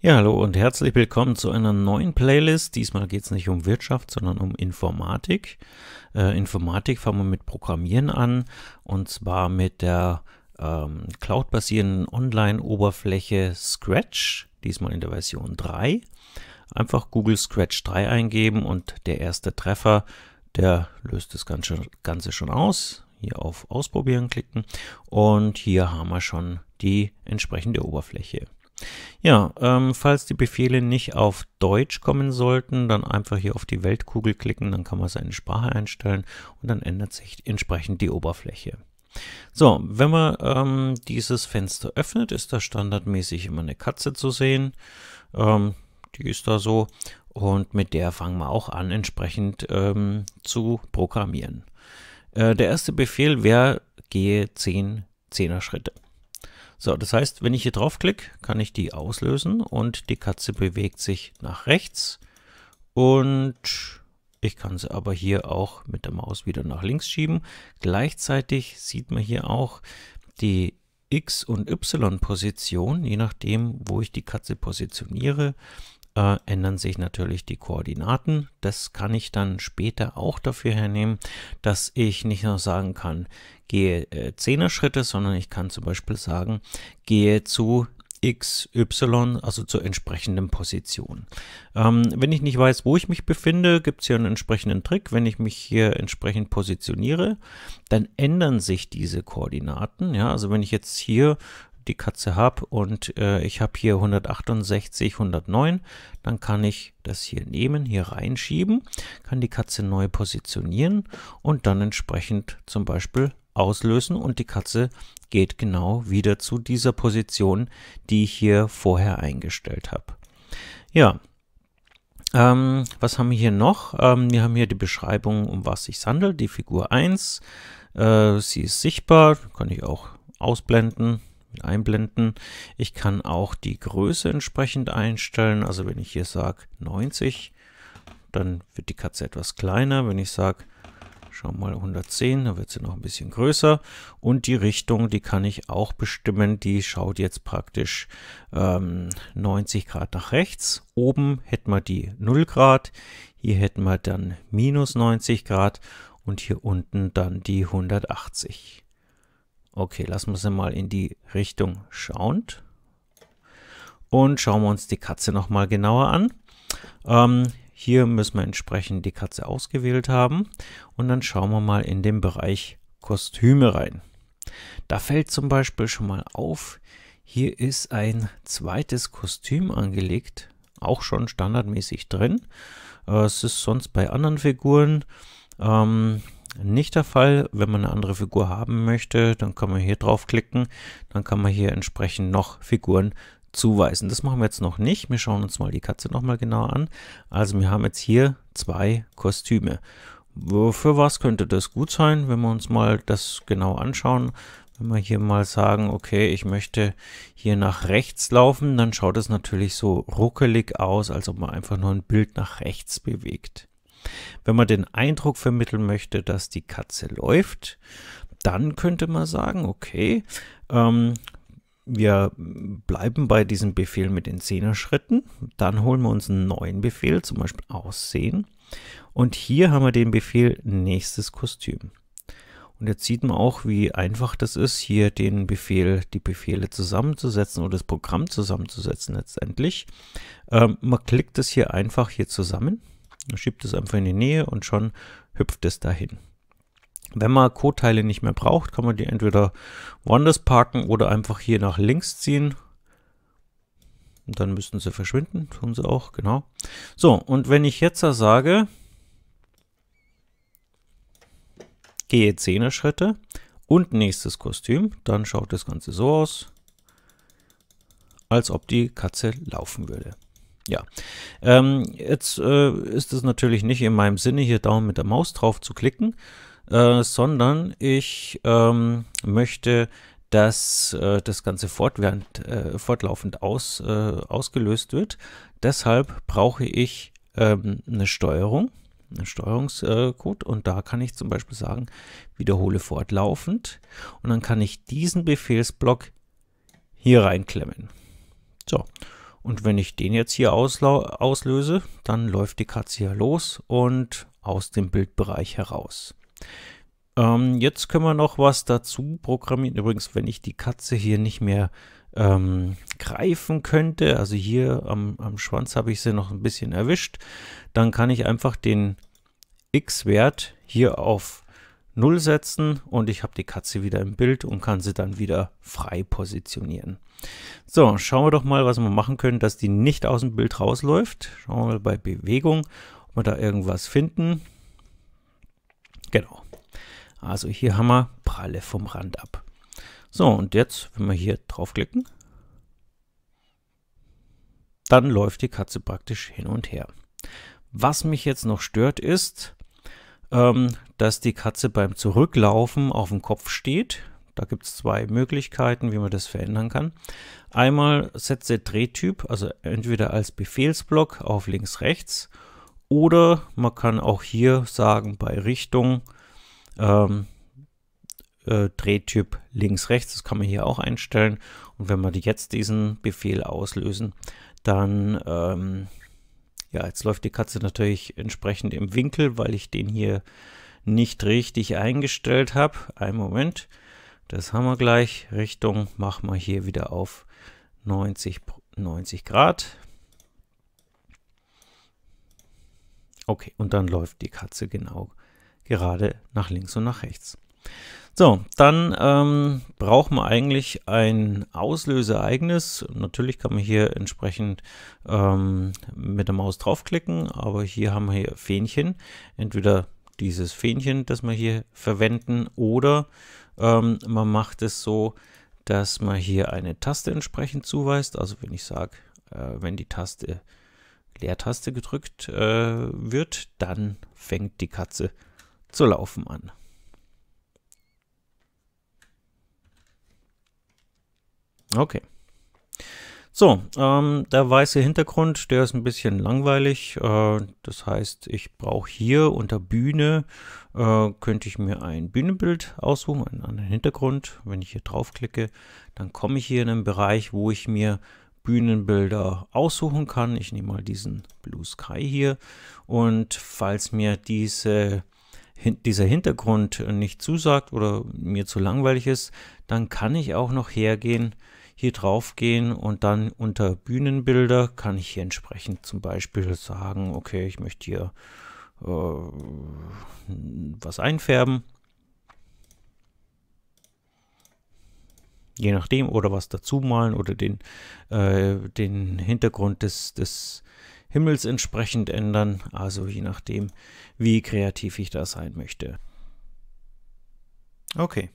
Ja, hallo und herzlich willkommen zu einer neuen Playlist. Diesmal geht es nicht um Wirtschaft, sondern um Informatik. Äh, Informatik fangen wir mit Programmieren an und zwar mit der ähm, cloud-basierenden Online-Oberfläche Scratch, diesmal in der Version 3. Einfach Google Scratch 3 eingeben und der erste Treffer, der löst das Ganze, Ganze schon aus. Hier auf Ausprobieren klicken und hier haben wir schon die entsprechende Oberfläche. Ja, ähm, falls die Befehle nicht auf Deutsch kommen sollten, dann einfach hier auf die Weltkugel klicken, dann kann man seine Sprache einstellen und dann ändert sich entsprechend die Oberfläche. So, wenn man ähm, dieses Fenster öffnet, ist da standardmäßig immer eine Katze zu sehen. Ähm, die ist da so und mit der fangen wir auch an, entsprechend ähm, zu programmieren. Äh, der erste Befehl wäre, gehe 10 10er Schritte. So, das heißt, wenn ich hier draufklicke, kann ich die auslösen und die Katze bewegt sich nach rechts. Und ich kann sie aber hier auch mit der Maus wieder nach links schieben. Gleichzeitig sieht man hier auch die X- und Y-Position, je nachdem, wo ich die Katze positioniere, äh, ändern sich natürlich die Koordinaten. Das kann ich dann später auch dafür hernehmen, dass ich nicht nur sagen kann, gehe äh, 10er Schritte, sondern ich kann zum Beispiel sagen, gehe zu x, y, also zur entsprechenden Position. Ähm, wenn ich nicht weiß, wo ich mich befinde, gibt es hier einen entsprechenden Trick. Wenn ich mich hier entsprechend positioniere, dann ändern sich diese Koordinaten. Ja, also wenn ich jetzt hier die Katze habe und äh, ich habe hier 168, 109, dann kann ich das hier nehmen, hier reinschieben, kann die Katze neu positionieren und dann entsprechend zum Beispiel auslösen und die Katze geht genau wieder zu dieser Position, die ich hier vorher eingestellt habe. Ja, ähm, was haben wir hier noch? Ähm, wir haben hier die Beschreibung, um was sich handelt, die Figur 1. Äh, sie ist sichtbar, kann ich auch ausblenden, mit einblenden. Ich kann auch die Größe entsprechend einstellen. Also wenn ich hier sage 90, dann wird die Katze etwas kleiner. Wenn ich sage, schau mal 110, dann wird sie noch ein bisschen größer. Und die Richtung, die kann ich auch bestimmen. Die schaut jetzt praktisch ähm, 90 Grad nach rechts. Oben hätten wir die 0 Grad. Hier hätten wir dann minus 90 Grad. Und hier unten dann die 180. Okay, lassen wir sie mal in die Richtung schauen. Und schauen wir uns die Katze nochmal genauer an. Ähm, hier müssen wir entsprechend die Katze ausgewählt haben. Und dann schauen wir mal in den Bereich Kostüme rein. Da fällt zum Beispiel schon mal auf, hier ist ein zweites Kostüm angelegt, auch schon standardmäßig drin. Äh, es ist sonst bei anderen Figuren ähm, nicht der Fall. Wenn man eine andere Figur haben möchte, dann kann man hier draufklicken. Dann kann man hier entsprechend noch Figuren zuweisen. Das machen wir jetzt noch nicht. Wir schauen uns mal die Katze nochmal genauer an. Also wir haben jetzt hier zwei Kostüme. Für was könnte das gut sein, wenn wir uns mal das genau anschauen? Wenn wir hier mal sagen, okay, ich möchte hier nach rechts laufen, dann schaut es natürlich so ruckelig aus, als ob man einfach nur ein Bild nach rechts bewegt. Wenn man den Eindruck vermitteln möchte, dass die Katze läuft, dann könnte man sagen, okay, ähm, wir bleiben bei diesem Befehl mit den 10er Schritten. Dann holen wir uns einen neuen Befehl, zum Beispiel Aussehen. Und hier haben wir den Befehl Nächstes Kostüm. Und jetzt sieht man auch, wie einfach das ist, hier den Befehl, die Befehle zusammenzusetzen oder das Programm zusammenzusetzen letztendlich. Ähm, man klickt das hier einfach hier zusammen. Man schiebt es einfach in die Nähe und schon hüpft es dahin. Wenn man Code-Teile nicht mehr braucht, kann man die entweder woanders parken oder einfach hier nach links ziehen. Und dann müssten sie verschwinden, tun sie auch, genau. So, und wenn ich jetzt sage, gehe 10er Schritte und nächstes Kostüm, dann schaut das Ganze so aus, als ob die Katze laufen würde. Ja, ähm, jetzt äh, ist es natürlich nicht in meinem Sinne, hier Daumen mit der Maus drauf zu klicken, äh, sondern ich ähm, möchte, dass äh, das Ganze fortwährend, äh, fortlaufend aus, äh, ausgelöst wird. Deshalb brauche ich ähm, eine Steuerung, einen Steuerungscode und da kann ich zum Beispiel sagen, wiederhole fortlaufend und dann kann ich diesen Befehlsblock hier reinklemmen. So, und wenn ich den jetzt hier auslöse, dann läuft die Katze hier los und aus dem Bildbereich heraus. Ähm, jetzt können wir noch was dazu programmieren. Übrigens, wenn ich die Katze hier nicht mehr ähm, greifen könnte, also hier am, am Schwanz habe ich sie noch ein bisschen erwischt, dann kann ich einfach den x-Wert hier auf 0 setzen und ich habe die Katze wieder im Bild und kann sie dann wieder frei positionieren. So, schauen wir doch mal, was wir machen können, dass die nicht aus dem Bild rausläuft. Schauen wir mal bei Bewegung, ob wir da irgendwas finden. Genau. Also hier haben wir Pralle vom Rand ab. So, und jetzt, wenn wir hier draufklicken, dann läuft die Katze praktisch hin und her. Was mich jetzt noch stört ist, ähm, dass die Katze beim Zurücklaufen auf dem Kopf steht. Da gibt es zwei Möglichkeiten, wie man das verändern kann. Einmal setze Drehtyp, also entweder als Befehlsblock auf links, rechts oder man kann auch hier sagen bei Richtung ähm, äh, Drehtyp links, rechts. Das kann man hier auch einstellen. Und wenn wir jetzt diesen Befehl auslösen, dann ähm, ja, jetzt läuft die Katze natürlich entsprechend im Winkel, weil ich den hier nicht richtig eingestellt habe. Ein Moment, das haben wir gleich. Richtung machen wir hier wieder auf 90, 90 Grad. Okay, und dann läuft die Katze genau gerade nach links und nach rechts. So, dann ähm, braucht man eigentlich ein Auslöseereignis. Natürlich kann man hier entsprechend ähm, mit der Maus draufklicken, aber hier haben wir hier Fähnchen. Entweder dieses Fähnchen, das wir hier verwenden, oder ähm, man macht es so, dass man hier eine Taste entsprechend zuweist. Also wenn ich sage, äh, wenn die Taste Leertaste gedrückt äh, wird, dann fängt die Katze zu laufen an. Okay. So, ähm, der weiße Hintergrund, der ist ein bisschen langweilig. Äh, das heißt, ich brauche hier unter Bühne, äh, könnte ich mir ein Bühnenbild aussuchen, einen anderen Hintergrund. Wenn ich hier draufklicke, dann komme ich hier in einen Bereich, wo ich mir Bühnenbilder aussuchen kann. Ich nehme mal diesen Blue Sky hier und falls mir diese dieser Hintergrund nicht zusagt oder mir zu langweilig ist, dann kann ich auch noch hergehen hier drauf gehen und dann unter Bühnenbilder kann ich hier entsprechend zum Beispiel sagen, okay, ich möchte hier äh, was einfärben. Je nachdem, oder was dazu malen oder den, äh, den Hintergrund des, des Himmels entsprechend ändern. Also je nachdem, wie kreativ ich da sein möchte. Okay.